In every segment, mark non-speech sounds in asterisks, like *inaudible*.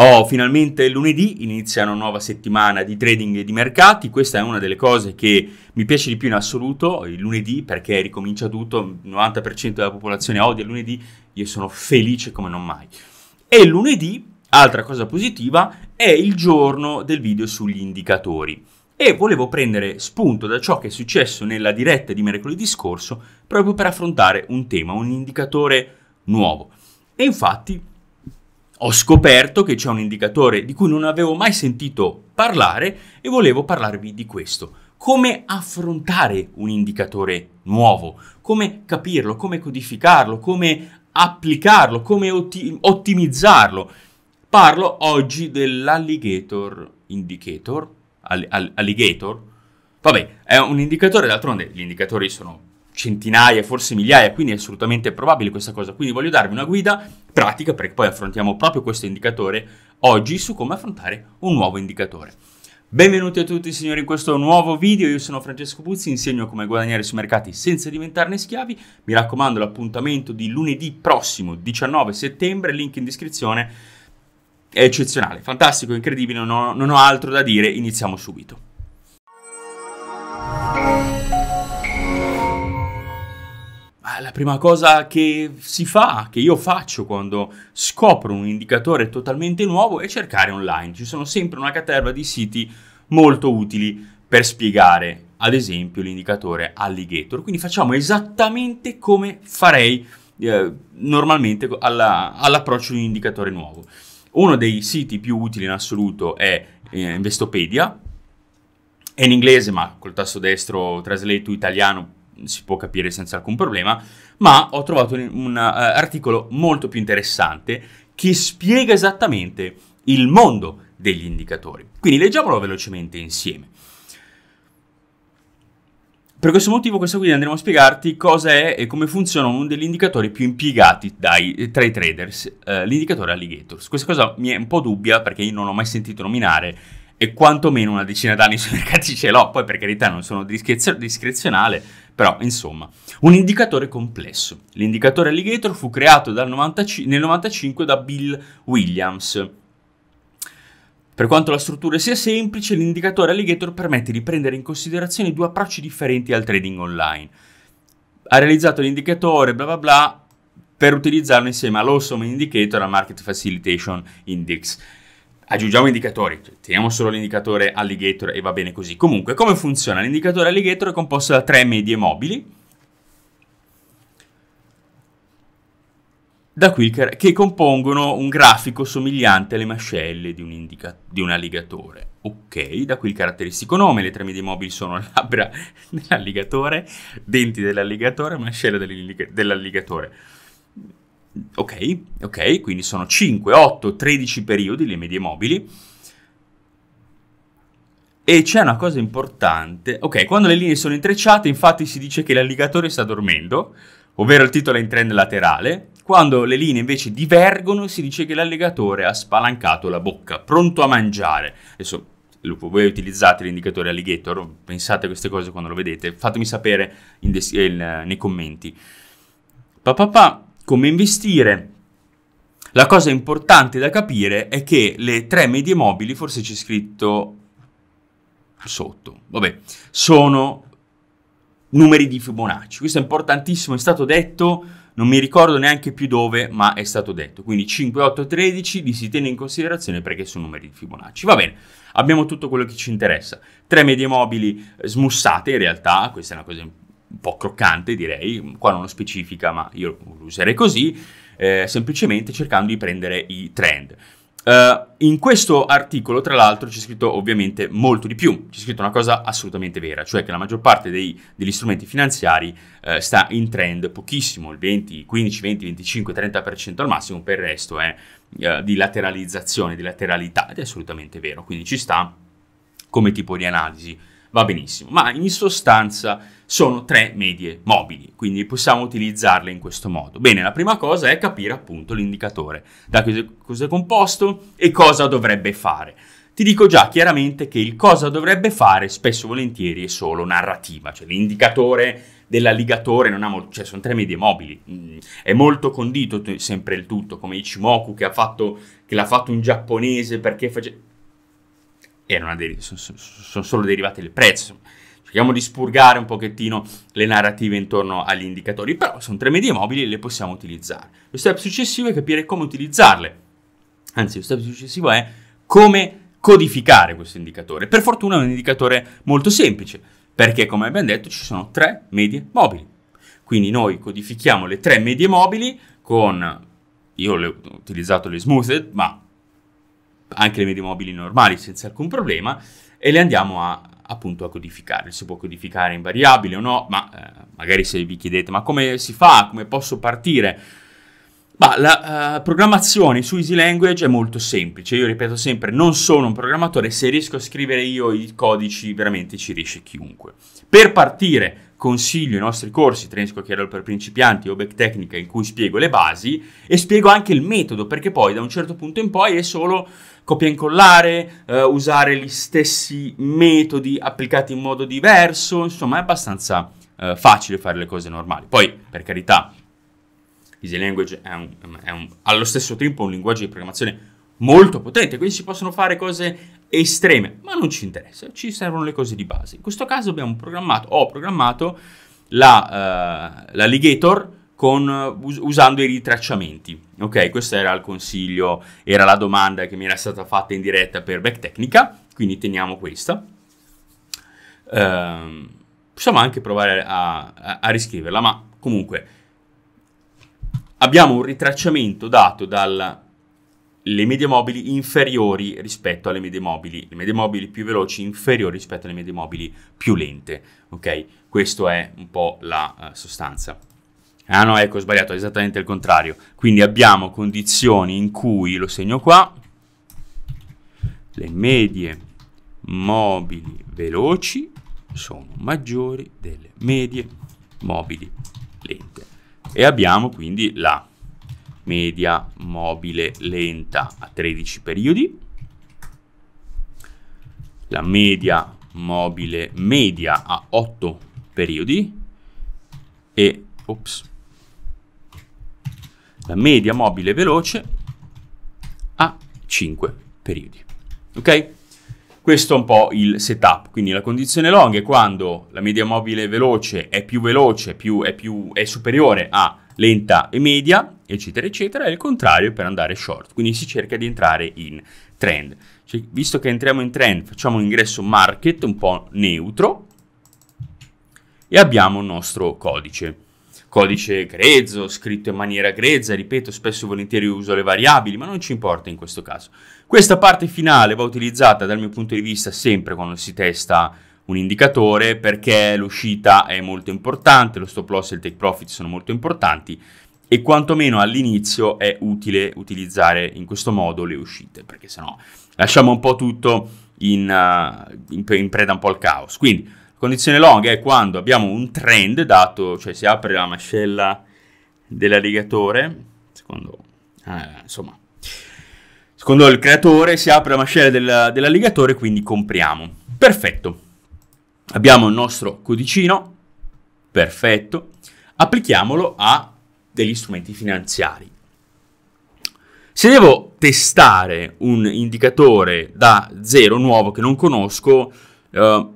Oh, finalmente lunedì inizia una nuova settimana di trading e di mercati. Questa è una delle cose che mi piace di più in assoluto, il lunedì, perché ricomincia tutto, il 90% della popolazione odia il lunedì, io sono felice come non mai. E lunedì, altra cosa positiva, è il giorno del video sugli indicatori. E volevo prendere spunto da ciò che è successo nella diretta di mercoledì scorso proprio per affrontare un tema, un indicatore nuovo. E infatti ho scoperto che c'è un indicatore di cui non avevo mai sentito parlare e volevo parlarvi di questo. Come affrontare un indicatore nuovo, come capirlo, come codificarlo, come applicarlo, come otti- ottimizzarlo. Parlo oggi dell'alligator indicator, all- all- alligator. Vabbè, è un indicatore, d'altronde gli indicatori sono centinaia, forse migliaia, quindi è assolutamente probabile questa cosa. Quindi voglio darvi una guida pratica, perché poi affrontiamo proprio questo indicatore oggi, su come affrontare un nuovo indicatore. Benvenuti a tutti signori in questo nuovo video, io sono Francesco Puzzi, insegno come guadagnare sui mercati senza diventarne schiavi, mi raccomando l'appuntamento di lunedì prossimo 19 settembre, link in descrizione, è eccezionale, fantastico, incredibile, non ho, non ho altro da dire, iniziamo subito. la prima cosa che si fa, che io faccio quando scopro un indicatore totalmente nuovo è cercare online. Ci sono sempre una caterva di siti molto utili per spiegare, ad esempio, l'indicatore alligator. Quindi facciamo esattamente come farei eh, normalmente alla, all'approccio di un indicatore nuovo. Uno dei siti più utili in assoluto è eh, Investopedia, è in inglese ma col tasto destro traslate to italiano si può capire senza alcun problema, ma ho trovato un, un uh, articolo molto più interessante che spiega esattamente il mondo degli indicatori. Quindi leggiamolo velocemente insieme. Per questo motivo questa guida andremo a spiegarti cosa è e come funziona uno degli indicatori più impiegati dai, tra i traders, eh, l'indicatore alligators. Questa cosa mi è un po' dubbia perché io non l'ho mai sentito nominare e quantomeno una decina d'anni sui *laughs* mercati ce l'ho, poi per carità non sono discrezio- discrezionale, però insomma, un indicatore complesso. L'indicatore alligator fu creato 95, nel 1995 da Bill Williams. Per quanto la struttura sia semplice, l'indicatore alligator permette di prendere in considerazione due approcci differenti al trading online. Ha realizzato l'indicatore bla bla bla per utilizzarlo insieme all'Awesome Indicator e al Market Facilitation Index aggiungiamo indicatori, cioè, teniamo solo l'indicatore alligator e va bene così. Comunque, come funziona? L'indicatore alligator è composto da tre medie mobili, da qui che, compongono un grafico somigliante alle mascelle di un, indica, di un alligatore. Ok, da qui il caratteristico nome, le tre medie mobili sono *laughs* labbra dell'alligatore, denti dell'alligatore, mascella dell'alligatore. Ok, ok, quindi sono 5, 8, 13 periodi le medie mobili. E c'è una cosa importante, ok, quando le linee sono intrecciate infatti si dice che l'alligatore sta dormendo, ovvero il titolo è in trend laterale, quando le linee invece divergono si dice che l'alligatore ha spalancato la bocca, pronto a mangiare. Adesso voi utilizzate l'indicatore alligator, pensate a queste cose quando lo vedete, fatemi sapere des- eh, nei commenti. Papà, come investire. La cosa importante da capire è che le tre medie mobili, forse c'è scritto sotto, vabbè, sono numeri di Fibonacci. Questo è importantissimo, è stato detto, non mi ricordo neanche più dove, ma è stato detto. Quindi 5, 8, 13 li si tiene in considerazione perché sono numeri di Fibonacci. Va bene, abbiamo tutto quello che ci interessa. Tre medie mobili smussate in realtà, questa è una cosa importante un po' croccante direi, qua non lo specifica ma io lo userei così, eh, semplicemente cercando di prendere i trend. Uh, in questo articolo, tra l'altro, c'è scritto ovviamente molto di più. C'è scritto una cosa assolutamente vera, cioè che la maggior parte dei, degli strumenti finanziari uh, sta in trend pochissimo, il 20, 15, 20, 25, 30% al massimo, per il resto è uh, di lateralizzazione, di lateralità ed è assolutamente vero. Quindi ci sta come tipo di analisi va benissimo, ma in sostanza sono tre medie mobili, quindi possiamo utilizzarle in questo modo. Bene, la prima cosa è capire appunto l'indicatore, da cosa è composto e cosa dovrebbe fare. Ti dico già chiaramente che il cosa dovrebbe fare spesso e volentieri è solo narrativa, cioè l'indicatore dell'alligatore non ha molto, cioè sono tre medie mobili, mm, è molto condito sempre il tutto, come Ichimoku che, ha fatto, che l'ha fatto un giapponese perché faceva deri- sono, sono solo derivate del prezzo. Cerchiamo di spurgare un pochettino le narrative intorno agli indicatori, però sono tre medie mobili e le possiamo utilizzare. Lo step successivo è capire come utilizzarle, anzi lo step successivo è come codificare questo indicatore. Per fortuna è un indicatore molto semplice, perché come abbiamo detto ci sono tre medie mobili. Quindi noi codifichiamo le tre medie mobili con, io ho utilizzato le smoothed, ma anche le medie mobili normali senza alcun problema e le andiamo a appunto a codificare. Si può codificare in variabile o no, ma eh, magari se vi chiedete ma come si fa, come posso partire? Ma la uh, programmazione su Easy Language è molto semplice, io ripeto sempre, non sono un programmatore, se riesco a scrivere io i codici veramente ci riesce chiunque. Per partire consiglio i nostri corsi Tresco Chiaro per principianti o Back Tecnica in cui spiego le basi e spiego anche il metodo, perché poi da un certo punto in poi è solo copia e incollare, eh, usare gli stessi metodi applicati in modo diverso, insomma è abbastanza eh, facile fare le cose normali. Poi, per carità, Easy Language è, un, è un, allo stesso tempo un linguaggio di programmazione molto potente, quindi si possono fare cose estreme, ma non ci interessa, ci servono le cose di base. In questo caso abbiamo programmato, ho programmato la, uh, eh, l'alligator con, eh, us- usando i ritracciamenti. Ok, questo era il consiglio, era la domanda che mi era stata fatta in diretta per Back quindi teniamo questa. Ehm, possiamo anche provare a, a, a riscriverla, ma comunque abbiamo un ritracciamento dato dalle medie mobili inferiori rispetto alle medie mobili, le medie mobili più veloci inferiori rispetto alle medie mobili più lente, ok? Questa è un po' la uh, sostanza. Ah no, ecco, ho sbagliato, è esattamente il contrario. Quindi abbiamo condizioni in cui, lo segno qua, le medie mobili veloci sono maggiori delle medie mobili lente. E abbiamo quindi la media mobile lenta a 13 periodi, la media mobile media a 8 periodi e ops, la media mobile veloce a 5 periodi. Ok? Questo è un po' il setup, quindi la condizione long è quando la media mobile veloce è più veloce, più, è, più, è superiore a lenta e media, eccetera, eccetera, e il contrario per andare short, quindi si cerca di entrare in trend. Cioè, visto che entriamo in trend, facciamo un ingresso market un po' neutro e abbiamo il nostro codice codice grezzo, scritto in maniera grezza, ripeto, spesso e volentieri uso le variabili, ma non ci importa in questo caso. Questa parte finale va utilizzata dal mio punto di vista sempre quando si testa un indicatore perché l'uscita è molto importante, lo stop loss e il take profit sono molto importanti e quantomeno all'inizio è utile utilizzare in questo modo le uscite perché sennò lasciamo un po' tutto in, eh, in, in preda un po' al caos. Quindi Condizione long è quando abbiamo un trend dato, cioè si apre la mascella dell'alligatore, secondo, eh, insomma, secondo il creatore si apre la mascella del, dell'alligatore, quindi compriamo. Perfetto. Abbiamo il nostro codicino, perfetto. Applichiamolo a degli strumenti finanziari. Se devo testare un indicatore da zero nuovo che non conosco, eh,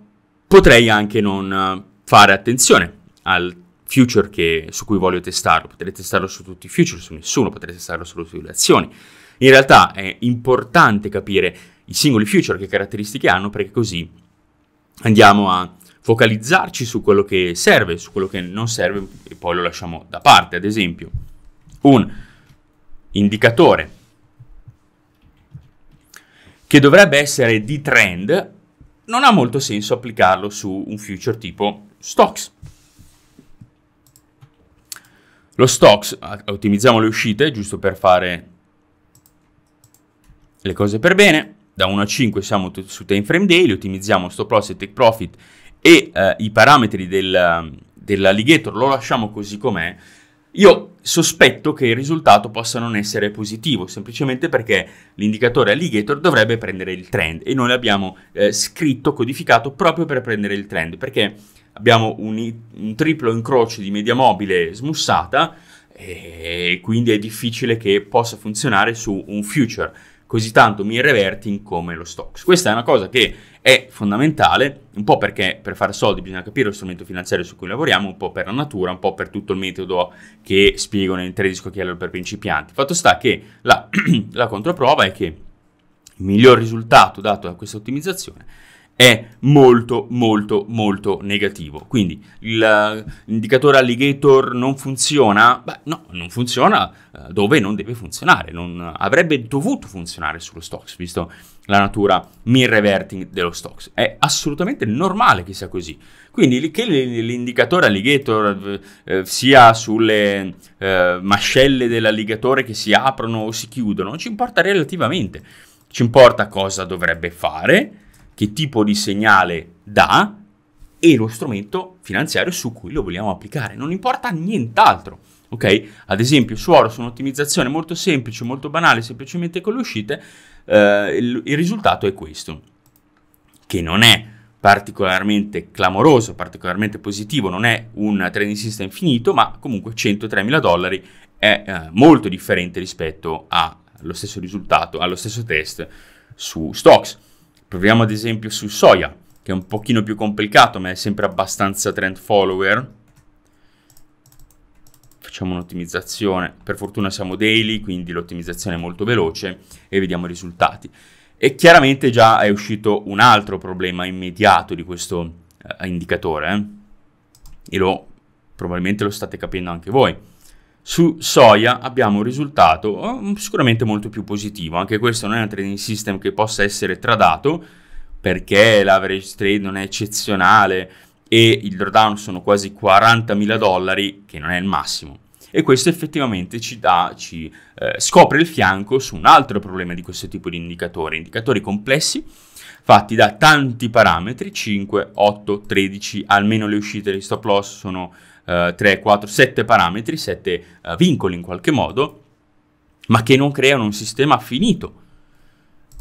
potrei anche non eh, fare attenzione al future che, su cui voglio testarlo. Potrei testarlo su tutti i future, su nessuno, potrei testarlo solo sulle azioni. In realtà è importante capire i singoli future, che caratteristiche hanno, perché così andiamo a focalizzarci su quello che serve, su quello che non serve e poi lo lasciamo da parte. Ad esempio, un indicatore che dovrebbe essere di trend non ha molto senso applicarlo su un future tipo stocks. Lo stocks, ottimizziamo le uscite, giusto per fare le cose per bene. Da 1 a 5 siamo su time frame daily, ottimizziamo stop loss e take profit e eh, i parametri del, dell'alligator lo lasciamo così com'è. Io sospetto che il risultato possa non essere positivo, semplicemente perché l'indicatore alligator dovrebbe prendere il trend e noi l'abbiamo eh, scritto, codificato proprio per prendere il trend, perché abbiamo un, un triplo incrocio di media mobile smussata eh, e quindi è difficile che possa funzionare su un future così tanto mi reverting come lo stocks. Questa è una cosa che è fondamentale, un po' perché per fare soldi bisogna capire lo strumento finanziario su cui lavoriamo, un po' per la natura, un po' per tutto il metodo che spiego nel Trading Scocchiello per principianti. Fatto sta che la, *clears throat* la controprova è che il miglior risultato dato da questa ottimizzazione è è molto molto molto negativo. Quindi eh, l'indicatore alligator non funziona? Beh, no, non funziona eh, dove non deve funzionare, non avrebbe dovuto funzionare sullo stocks, visto la natura mean reverting dello stocks. È assolutamente normale che sia così. Quindi che l'indicatore alligator eh, sia sulle eh, mascelle dell'alligatore che si aprono o si chiudono, ci importa relativamente. Ci importa cosa dovrebbe fare, che tipo di segnale dà e lo strumento finanziario su cui lo vogliamo applicare. Non importa nient'altro. Ok? Ad esempio, su Oro, su un'ottimizzazione molto semplice, molto banale, semplicemente con le uscite, eh, il, il risultato è questo, che non è particolarmente clamoroso, particolarmente positivo, non è un trading system infinito, ma comunque 103.000 dollari è eh, molto differente rispetto allo stesso risultato, allo stesso test su Stocks. Proviamo ad esempio su soia, che è un pochino più complicato, ma è sempre abbastanza trend follower. Facciamo un'ottimizzazione, per fortuna siamo daily, quindi l'ottimizzazione è molto veloce e vediamo i risultati. E chiaramente già è uscito un altro problema immediato di questo eh, indicatore, eh? e lo, probabilmente lo state capendo anche voi su soia abbiamo un risultato oh, sicuramente molto più positivo, anche questo non è un trading system che possa essere tradato perché l'average trade non è eccezionale e il drawdown sono quasi 40.000 dollari che non è il massimo. E questo effettivamente ci, dà, ci eh, scopre il fianco su un altro problema di questo tipo di indicatori, indicatori complessi fatti da tanti parametri, 5, 8, 13, almeno le uscite di stop loss sono 3, 4, 7 parametri, 7 eh, vincoli in qualche modo, ma che non creano un sistema finito.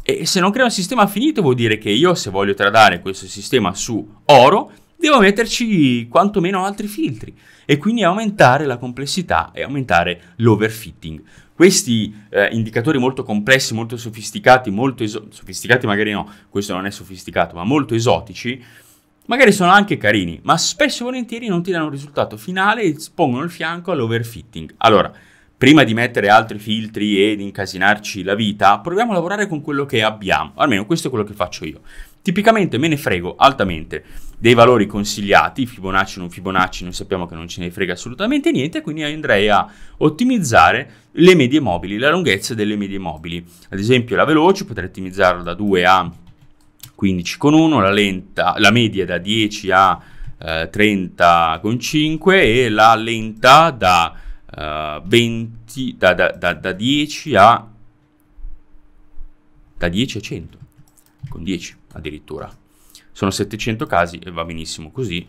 E se non crea un sistema finito vuol dire che io se voglio tradare questo sistema su oro devo metterci quantomeno altri filtri e quindi aumentare la complessità e aumentare l'overfitting. Questi eh, indicatori molto complessi, molto sofisticati, molto sofisticati magari no, questo non è sofisticato, ma molto esotici, Magari sono anche carini, ma spesso e volentieri non ti danno un risultato finale e spongono il fianco all'overfitting. Allora, prima di mettere altri filtri ed incasinarci la vita, proviamo a lavorare con quello che abbiamo. Almeno questo è quello che faccio io. Tipicamente me ne frego altamente dei valori consigliati, Fibonacci o non Fibonacci, noi sappiamo che non ce ne frega assolutamente niente, quindi andrei a ottimizzare le medie mobili, la lunghezza delle medie mobili. Ad esempio la veloce potrei ottimizzarla da 2 a 15,1, la, lenta, la media da 10 a eh, 30,5 e la lenta da, eh, 20, da, da, da 10 a da 10 a 100, con 10 addirittura. Sono 700 casi e va benissimo così.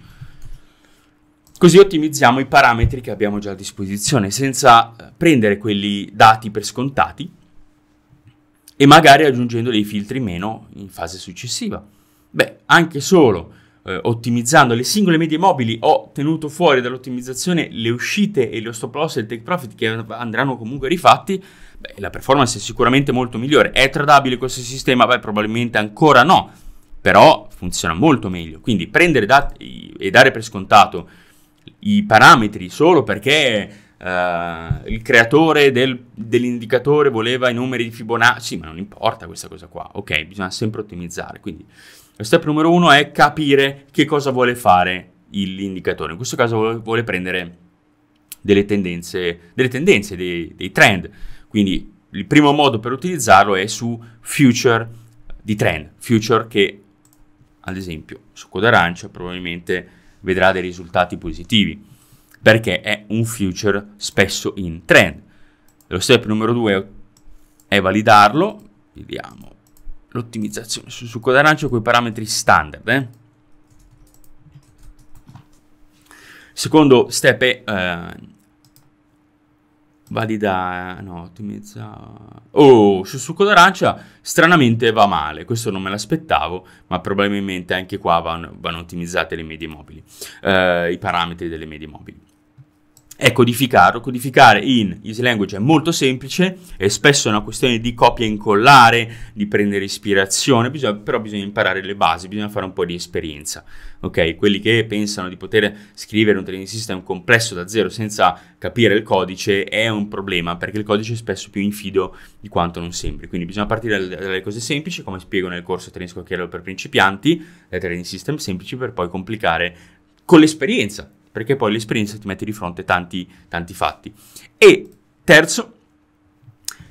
Così ottimizziamo i parametri che abbiamo già a disposizione senza eh, prendere quelli dati per scontati e magari aggiungendo dei filtri meno in fase successiva. Beh, anche solo eh, ottimizzando le singole medie mobili ho tenuto fuori dall'ottimizzazione le uscite e lo stop loss e il take profit che andranno comunque rifatti, beh, la performance è sicuramente molto migliore. È tradabile questo sistema? Beh, probabilmente ancora no, però funziona molto meglio. Quindi prendere dat- e dare per scontato i parametri solo perché Uh, il creatore del, dell'indicatore voleva i numeri di Fibonacci, ma non importa questa cosa qua, ok, bisogna sempre ottimizzare. Quindi lo step numero uno è capire che cosa vuole fare l'indicatore, in questo caso vuole prendere delle tendenze, delle tendenze dei, dei trend, quindi il primo modo per utilizzarlo è su future di trend, future che ad esempio su coda arancia probabilmente vedrà dei risultati positivi perché è un future spesso in trend. Lo step numero 2 è validarlo, vediamo l'ottimizzazione sul succo d'arancio con i parametri standard. Eh? Secondo step è eh, valida, no, ottimizzare. Oh, sul succo d'arancia stranamente va male, questo non me l'aspettavo, ma probabilmente anche qua vanno, vanno ottimizzate le medie mobili, eh, i parametri delle medie mobili è codificarlo. Codificare in Easy Language è molto semplice, è spesso una questione di copia e incollare, di prendere ispirazione, bisogna, però bisogna imparare le basi, bisogna fare un po' di esperienza. Ok, quelli che pensano di poter scrivere un training system complesso da zero senza capire il codice è un problema, perché il codice è spesso più infido di quanto non sembri. Quindi bisogna partire dalle cose semplici, come spiego nel corso Training Scocchiello per principianti, dai training system semplici per poi complicare con l'esperienza perché poi l'esperienza ti mette di fronte tanti, tanti fatti. E terzo,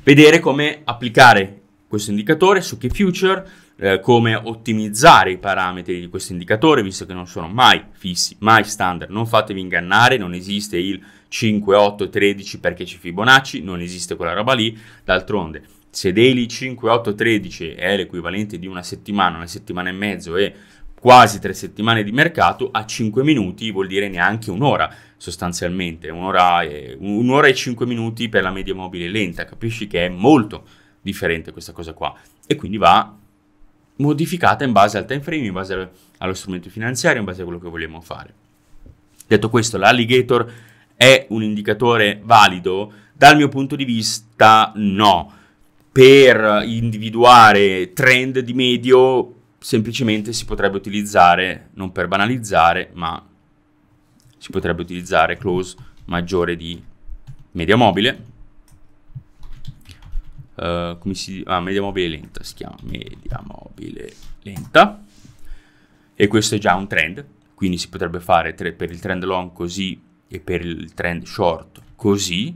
vedere come applicare questo indicatore su che future, eh, come ottimizzare i parametri di questo indicatore, visto che non sono mai fissi, mai standard. Non fatevi ingannare, non esiste il 5, 8, 13 perché c'è Fibonacci, non esiste quella roba lì. D'altronde, se daily 5, 8, 13 è l'equivalente di una settimana, una settimana e mezzo e quasi tre settimane di mercato a 5 minuti vuol dire neanche un'ora sostanzialmente, un'ora e, un'ora e 5 minuti per la media mobile lenta, capisci che è molto differente questa cosa qua e quindi va modificata in base al time frame, in base allo strumento finanziario, in base a quello che vogliamo fare. Detto questo, l'alligator è un indicatore valido? Dal mio punto di vista no. Per individuare trend di medio semplicemente si potrebbe utilizzare, non per banalizzare, ma si potrebbe utilizzare close maggiore di media mobile. Uh, come si ah, media mobile lenta si chiama media mobile lenta e questo è già un trend quindi si potrebbe fare tre, per il trend long così e per il trend short così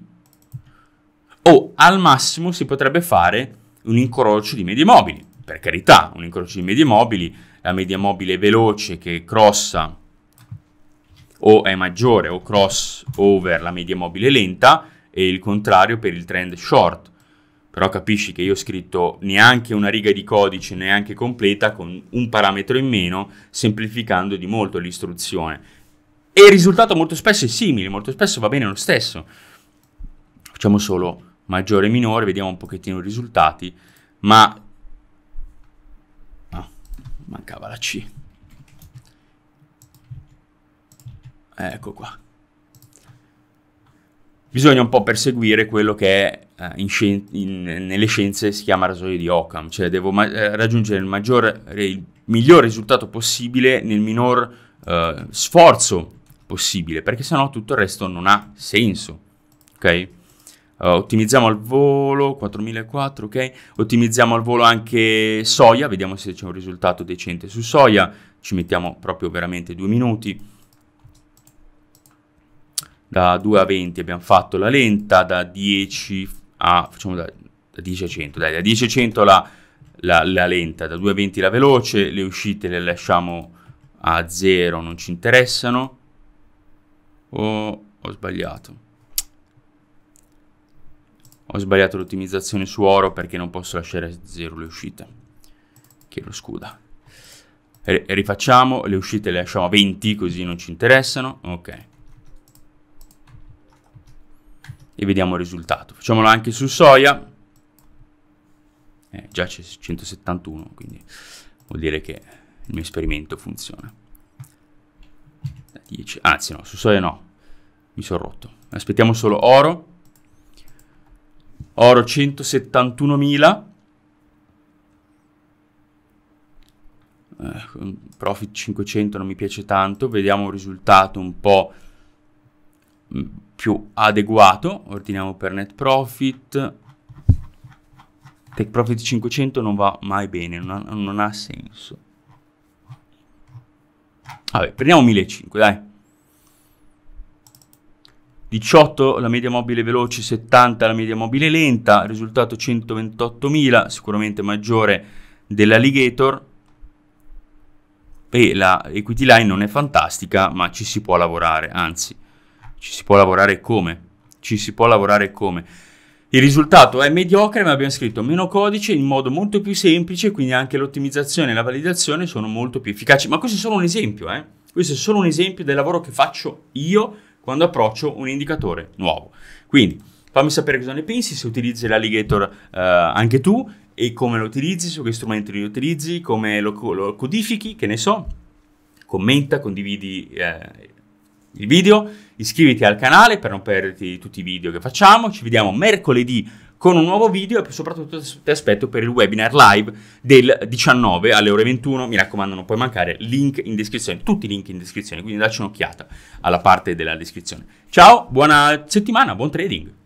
o al massimo si potrebbe fare un incrocio di medie mobili per carità, un incrocio di medie mobili, la media mobile veloce che crossa o è maggiore o cross over la media mobile lenta e il contrario per il trend short. Però capisci che io ho scritto neanche una riga di codice, neanche completa, con un parametro in meno, semplificando di molto l'istruzione. E il risultato molto spesso è simile, molto spesso va bene lo stesso. Facciamo solo maggiore e minore, vediamo un pochettino i risultati, ma Mancava la C. Ecco qua. Bisogna un po' perseguire quello che è eh, in scien in, nelle scienze si chiama rasoio di Occam, cioè devo eh, raggiungere il, maggior, il, miglior risultato possibile nel minor eh, sforzo possibile, perché sennò tutto il resto non ha senso, ok? Uh, ottimizziamo al volo 4004, ok? Ottimizziamo al volo anche soia, vediamo se c'è un risultato decente su soia. Ci mettiamo proprio veramente due minuti. Da 2 a 20 abbiamo fatto la lenta, da 10 a, facciamo da, da 10 a 100, dai, da 10 a 100 la, la, la lenta, da 2 a 20 la veloce, le uscite le lasciamo a 0, non ci interessano. O oh, ho sbagliato? Ho sbagliato l'ottimizzazione su oro perché non posso lasciare zero le uscite. Chiedo scusa. E rifacciamo, le uscite le lasciamo a 20 così non ci interessano. Ok. E vediamo il risultato. Facciamolo anche su soia. Eh, già c'è 171, quindi vuol dire che il mio esperimento funziona. 10, anzi no, su soia no, mi sono rotto. Aspettiamo solo oro oro 171.000, eh, profit 500 non mi piace tanto, vediamo un risultato un po' mm, più adeguato, ordiniamo per net profit, take profit 500 non va mai bene, non ha, non ha senso. Vabbè, prendiamo 1.500, dai. 18 la media mobile veloce, 70 la media mobile lenta, risultato 128.000, sicuramente maggiore dell'alligator e la equity line non è fantastica, ma ci si può lavorare, anzi, ci si può lavorare come? Ci si può lavorare come? Il risultato è mediocre, ma abbiamo scritto meno codice in modo molto più semplice, quindi anche l'ottimizzazione e la validazione sono molto più efficaci. Ma questo è solo un esempio, eh? Questo è solo un esempio del lavoro che faccio io quando approccio un indicatore nuovo. Quindi fammi sapere cosa ne pensi, se utilizzi l'alligator eh, anche tu e come lo utilizzi, su che strumenti li utilizzi, come lo, lo codifichi, che ne so. Commenta, condividi eh, il video, iscriviti al canale per non perderti tutti i video che facciamo. Ci vediamo mercoledì con un nuovo video e soprattutto ti aspetto per il webinar live del 19 alle ore 21. Mi raccomando, non puoi mancare. Link in descrizione, tutti i link in descrizione, quindi dacci un'occhiata alla parte della descrizione. Ciao, buona settimana, buon trading.